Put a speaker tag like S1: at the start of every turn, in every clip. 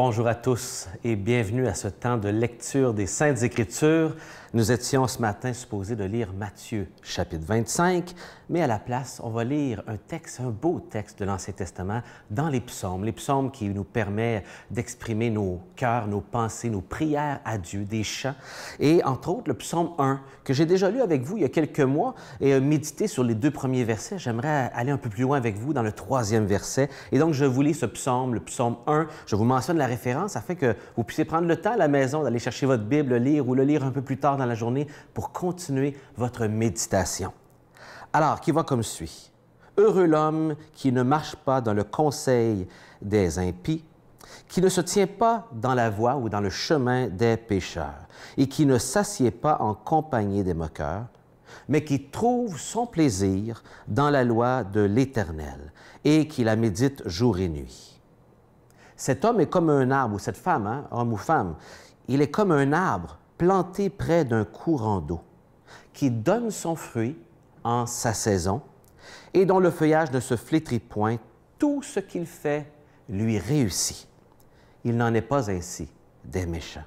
S1: Bonjour à tous et bienvenue à ce temps de lecture des Saintes Écritures nous étions ce matin supposés de lire Matthieu, chapitre 25, mais à la place, on va lire un texte, un beau texte de l'Ancien Testament dans les psaumes, les psaumes qui nous permettent d'exprimer nos cœurs, nos pensées, nos prières à Dieu, des chants, et entre autres le psaume 1, que j'ai déjà lu avec vous il y a quelques mois et euh, médité sur les deux premiers versets. J'aimerais aller un peu plus loin avec vous dans le troisième verset. Et donc, je vous lis ce psaume, le psaume 1. Je vous mentionne la référence afin que vous puissiez prendre le temps à la maison d'aller chercher votre Bible, le lire ou le lire un peu plus tard dans la journée pour continuer votre méditation. Alors, qui va comme suit. Heureux l'homme qui ne marche pas dans le conseil des impies, qui ne se tient pas dans la voie ou dans le chemin des pécheurs, et qui ne s'assied pas en compagnie des moqueurs, mais qui trouve son plaisir dans la loi de l'Éternel, et qui la médite jour et nuit. Cet homme est comme un arbre, ou cette femme, hein, homme ou femme, il est comme un arbre planté près d'un courant d'eau qui donne son fruit en sa saison et dont le feuillage ne se flétrit point, tout ce qu'il fait lui réussit. Il n'en est pas ainsi des méchants.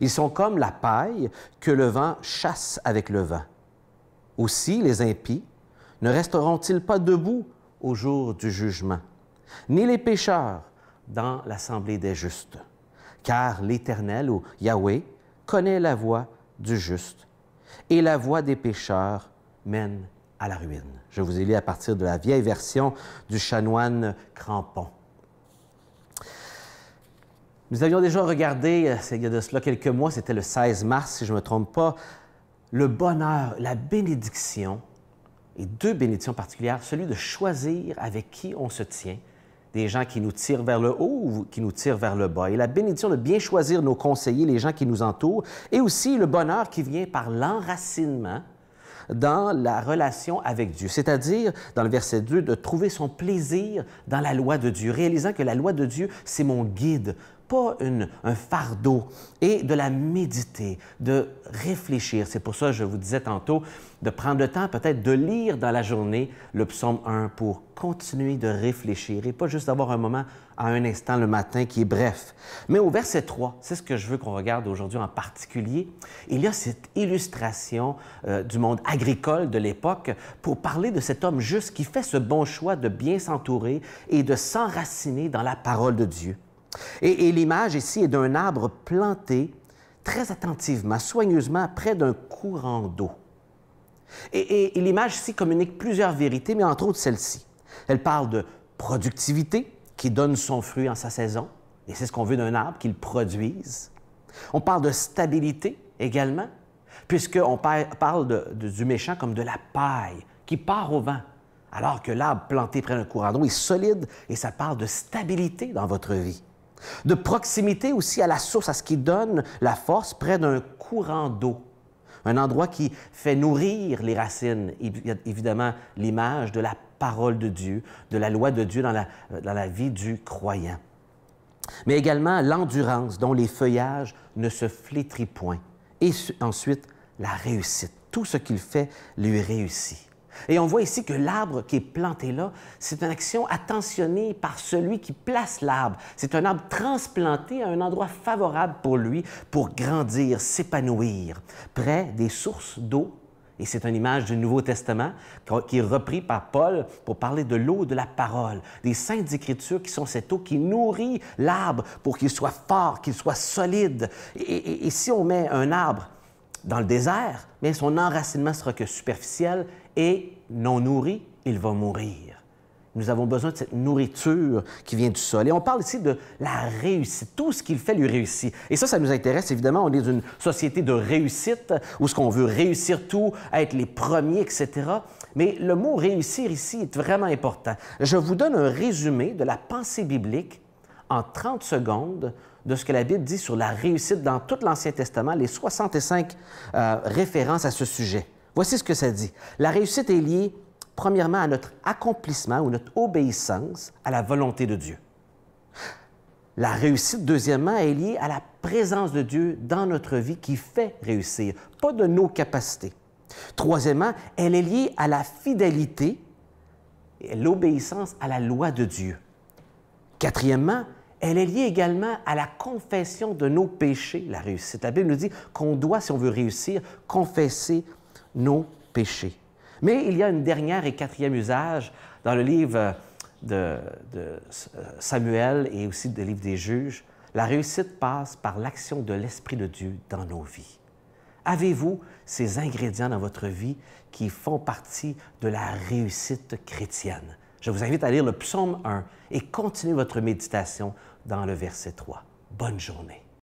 S1: Ils sont comme la paille que le vent chasse avec le vent. Aussi les impies ne resteront-ils pas debout au jour du jugement, ni les pécheurs dans l'assemblée des justes. Car l'Éternel ou Yahweh connaît la voie du juste, et la voie des pécheurs mène à la ruine. Je vous ai lu à partir de la vieille version du chanoine Crampon. Nous avions déjà regardé, euh, il y a de cela quelques mois, c'était le 16 mars, si je ne me trompe pas, le bonheur, la bénédiction, et deux bénédictions particulières, celui de choisir avec qui on se tient des gens qui nous tirent vers le haut ou qui nous tirent vers le bas. Et la bénédiction de bien choisir nos conseillers, les gens qui nous entourent, et aussi le bonheur qui vient par l'enracinement dans la relation avec Dieu, c'est-à-dire, dans le verset 2, de trouver son plaisir dans la loi de Dieu, réalisant que la loi de Dieu, c'est mon guide, pas un fardeau, et de la méditer, de réfléchir. C'est pour ça que je vous disais tantôt de prendre le temps peut-être de lire dans la journée le psaume 1 pour continuer de réfléchir et pas juste d'avoir un moment à un instant le matin qui est bref. Mais au verset 3, c'est ce que je veux qu'on regarde aujourd'hui en particulier, il y a cette illustration euh, du monde agricole de l'époque pour parler de cet homme juste qui fait ce bon choix de bien s'entourer et de s'enraciner dans la parole de Dieu. Et, l'image ici est d'un arbre planté très attentivement, soigneusement, près d'un courant d'eau. Et, l'image ici communique plusieurs vérités, mais entre autres celle-ci. Elle parle de productivité, qui donne son fruit en sa saison, et c'est ce qu'on veut d'un arbre, qu'il produise. On parle de stabilité également, puisqu'on parle du méchant comme de la paille qui part au vent, alors que l'arbre planté près d'un courant d'eau est solide et ça parle de stabilité dans votre vie. De proximité aussi à la source, à ce qui donne la force près d'un courant d'eau. Un endroit qui fait nourrir les racines. Il y a évidemment l'image de la parole de Dieu, de la loi de Dieu dans la, dans la vie du croyant. Mais également l'endurance dont les feuillages ne se flétrit point. Et ensuite, la réussite. Tout ce qu'il fait lui réussit. Et on voit ici que l'arbre qui est planté là, c'est une action attentionnée par celui qui place l'arbre. C'est un arbre transplanté à un endroit favorable pour lui pour grandir, s'épanouir, près des sources d'eau. Et c'est une image du Nouveau Testament qui est repris par Paul pour parler de l'eau de la parole, des saintes écritures qui sont cette eau qui nourrit l'arbre pour qu'il soit fort, qu'il soit solide. et si on met un arbre dans le désert, mais son enracinement sera que superficiel et non nourri, il va mourir. Nous avons besoin de cette nourriture qui vient du sol. Et on parle ici de la réussite, tout ce qu'il fait lui réussit. Et ça, ça nous intéresse évidemment. On est une société de réussite où ce qu'on veut réussir tout, être les premiers, etc. Mais le mot réussir ici est vraiment important. Je vous donne un résumé de la pensée biblique en 30 secondes de ce que la Bible dit sur la réussite dans tout l'Ancien Testament, les 65 euh, références à ce sujet. Voici ce que ça dit. La réussite est liée premièrement à notre accomplissement ou notre obéissance à la volonté de Dieu. La réussite, deuxièmement, est liée à la présence de Dieu dans notre vie qui fait réussir, pas de nos capacités. Troisièmement, elle est liée à la fidélité et l'obéissance à la loi de Dieu. Quatrièmement, elle est liée également à la confession de nos péchés, la réussite. La Bible nous dit qu'on doit, si on veut réussir, confesser nos péchés. Mais il y a une dernière et quatrième usage dans le livre de, de euh, Samuel et aussi le livre des juges. La réussite passe par l'action de l'Esprit de Dieu dans nos vies. Avez-vous ces ingrédients dans votre vie qui font partie de la réussite chrétienne? Je vous invite à lire le psaume 1 et continuer votre méditation dans le verset 3. Bonne journée.